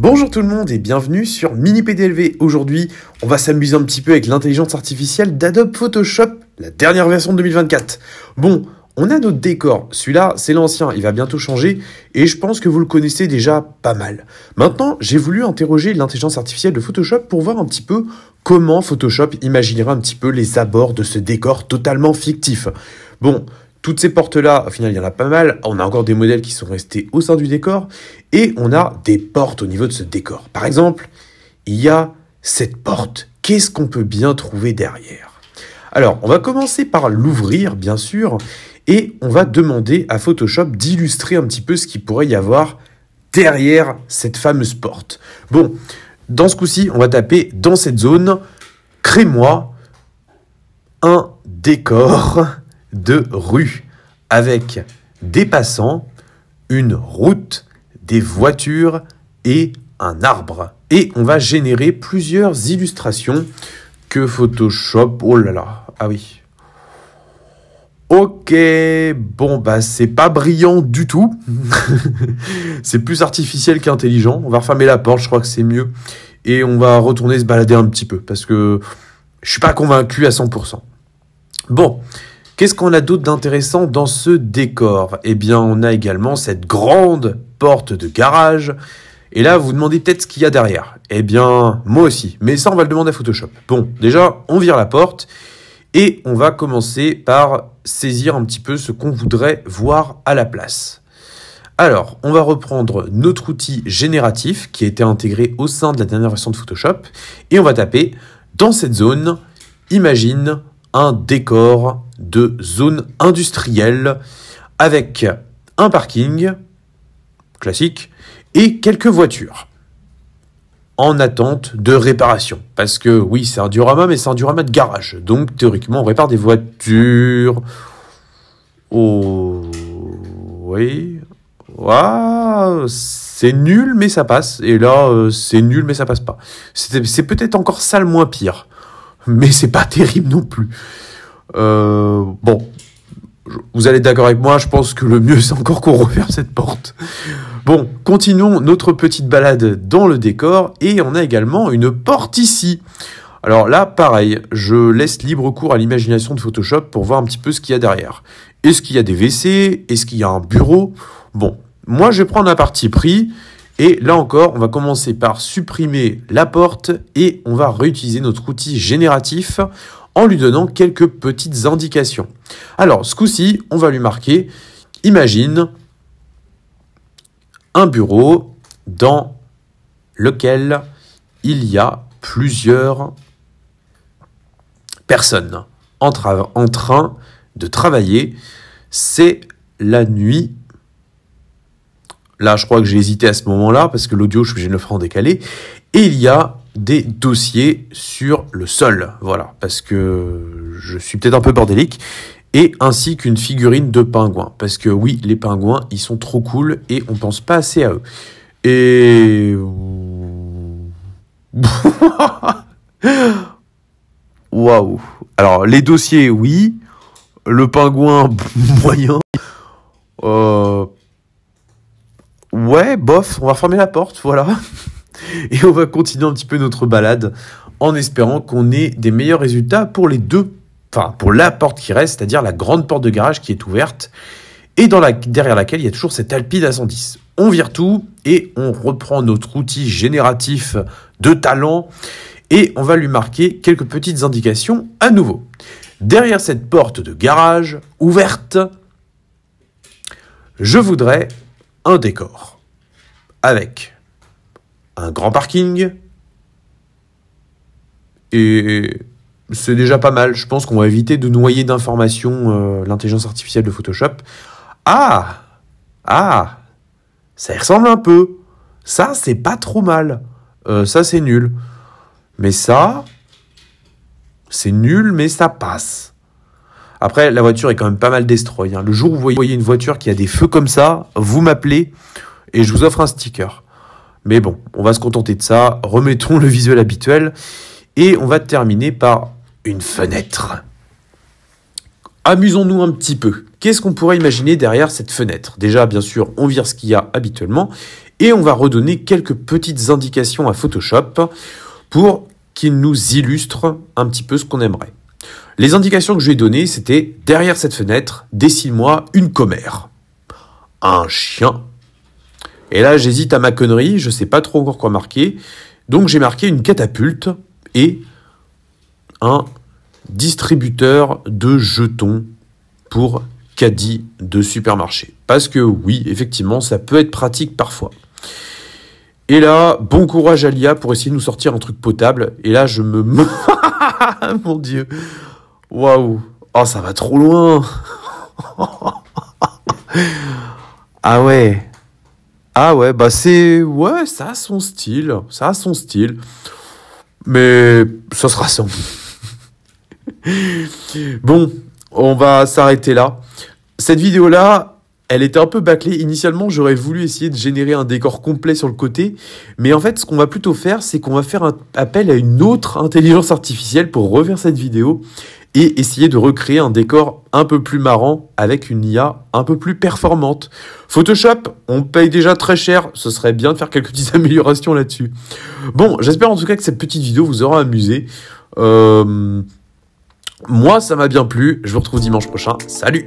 Bonjour tout le monde et bienvenue sur Mini PDLV. Aujourd'hui, on va s'amuser un petit peu avec l'intelligence artificielle d'Adobe Photoshop, la dernière version de 2024. Bon, on a notre décor. Celui-là, c'est l'ancien, il va bientôt changer et je pense que vous le connaissez déjà pas mal. Maintenant, j'ai voulu interroger l'intelligence artificielle de Photoshop pour voir un petit peu comment Photoshop imaginera un petit peu les abords de ce décor totalement fictif. Bon, toutes ces portes-là, au final, il y en a pas mal. On a encore des modèles qui sont restés au sein du décor. Et on a des portes au niveau de ce décor. Par exemple, il y a cette porte. Qu'est-ce qu'on peut bien trouver derrière Alors, on va commencer par l'ouvrir, bien sûr. Et on va demander à Photoshop d'illustrer un petit peu ce qu'il pourrait y avoir derrière cette fameuse porte. Bon, dans ce coup-ci, on va taper dans cette zone, crée-moi un décor de rue avec des passants, une route, des voitures et un arbre. Et on va générer plusieurs illustrations que Photoshop. Oh là là, ah oui. Ok, bon bah c'est pas brillant du tout. c'est plus artificiel qu'intelligent. On va refermer la porte, je crois que c'est mieux. Et on va retourner se balader un petit peu parce que je suis pas convaincu à 100%. Bon, Qu'est-ce qu'on a d'autre d'intéressant dans ce décor Eh bien, on a également cette grande porte de garage. Et là, vous demandez peut-être ce qu'il y a derrière. Eh bien, moi aussi. Mais ça, on va le demander à Photoshop. Bon, déjà, on vire la porte et on va commencer par saisir un petit peu ce qu'on voudrait voir à la place. Alors, on va reprendre notre outil génératif qui a été intégré au sein de la dernière version de Photoshop et on va taper dans cette zone, imagine un décor de zone industrielle avec un parking classique et quelques voitures en attente de réparation. Parce que oui, c'est un diorama, mais c'est un diorama de garage. Donc théoriquement, on répare des voitures. Oh. Oui. C'est nul, mais ça passe. Et là, euh, c'est nul, mais ça passe pas. C'est peut-être encore ça le moins pire mais c'est pas terrible non plus. Euh, bon, vous allez d'accord avec moi, je pense que le mieux c'est encore qu'on referme cette porte. Bon, continuons notre petite balade dans le décor et on a également une porte ici. Alors là, pareil, je laisse libre cours à l'imagination de Photoshop pour voir un petit peu ce qu'il y a derrière. Est-ce qu'il y a des WC Est-ce qu'il y a un bureau Bon, moi je vais prendre un parti pris et là encore, on va commencer par supprimer la porte et on va réutiliser notre outil génératif en lui donnant quelques petites indications. Alors, ce coup-ci, on va lui marquer, imagine un bureau dans lequel il y a plusieurs personnes en, train de travailler. C'est la nuit Là, je crois que j'ai hésité à ce moment-là parce que l'audio, je suis obligé de le faire en décalé. Et il y a des dossiers sur le sol. Voilà, parce que je suis peut-être un peu bordélique. Et ainsi qu'une figurine de pingouin. Parce que oui, les pingouins, ils sont trop cool et on pense pas assez à eux. Et... Waouh. Alors, les dossiers, oui. Le pingouin, moyen. Euh, ouais, bof, on va fermer la porte, voilà. Et on va continuer un petit peu notre balade en espérant qu'on ait des meilleurs résultats pour les deux, enfin pour la porte qui reste, c'est-à-dire la grande porte de garage qui est ouverte et dans la, derrière laquelle il y a toujours cette alpide à 110. On vire tout et on reprend notre outil génératif de talent et on va lui marquer quelques petites indications à nouveau. Derrière cette porte de garage ouverte, je voudrais un décor avec un grand parking et c'est déjà pas mal. Je pense qu'on va éviter de noyer d'informations euh, l'intelligence artificielle de Photoshop. Ah Ah Ça ressemble un peu. Ça, c'est pas trop mal. Euh, ça, c'est nul. Mais ça, c'est nul, mais ça passe. Après, la voiture est quand même pas mal destroy. Hein. Le jour où vous voyez une voiture qui a des feux comme ça, vous m'appelez et je vous offre un sticker. Mais bon, on va se contenter de ça. Remettons le visuel habituel. Et on va terminer par une fenêtre. Amusons-nous un petit peu. Qu'est-ce qu'on pourrait imaginer derrière cette fenêtre Déjà, bien sûr, on vire ce qu'il y a habituellement. Et on va redonner quelques petites indications à Photoshop pour qu'il nous illustre un petit peu ce qu'on aimerait. Les indications que je lui ai données, c'était derrière cette fenêtre, dessine-moi une commère. Un chien. Et là, j'hésite à ma connerie, je sais pas trop encore quoi marquer. Donc j'ai marqué une catapulte et un distributeur de jetons pour caddie de supermarché. Parce que oui, effectivement, ça peut être pratique parfois. Et là, bon courage à l'IA pour essayer de nous sortir un truc potable. Et là, je me... Mon Dieu Waouh Oh, ça va trop loin Ah ouais Ah ouais, bah c'est... Ouais, ça a son style, ça a son style. Mais ça sera sans. bon, on va s'arrêter là. Cette vidéo-là, elle était un peu bâclée. Initialement, j'aurais voulu essayer de générer un décor complet sur le côté, mais en fait, ce qu'on va plutôt faire, c'est qu'on va faire appel à une autre intelligence artificielle pour revoir cette vidéo et essayer de recréer un décor un peu plus marrant avec une IA un peu plus performante. Photoshop, on paye déjà très cher, ce serait bien de faire quelques petites améliorations là-dessus. Bon, j'espère en tout cas que cette petite vidéo vous aura amusé. Euh, moi, ça m'a bien plu, je vous retrouve dimanche prochain, salut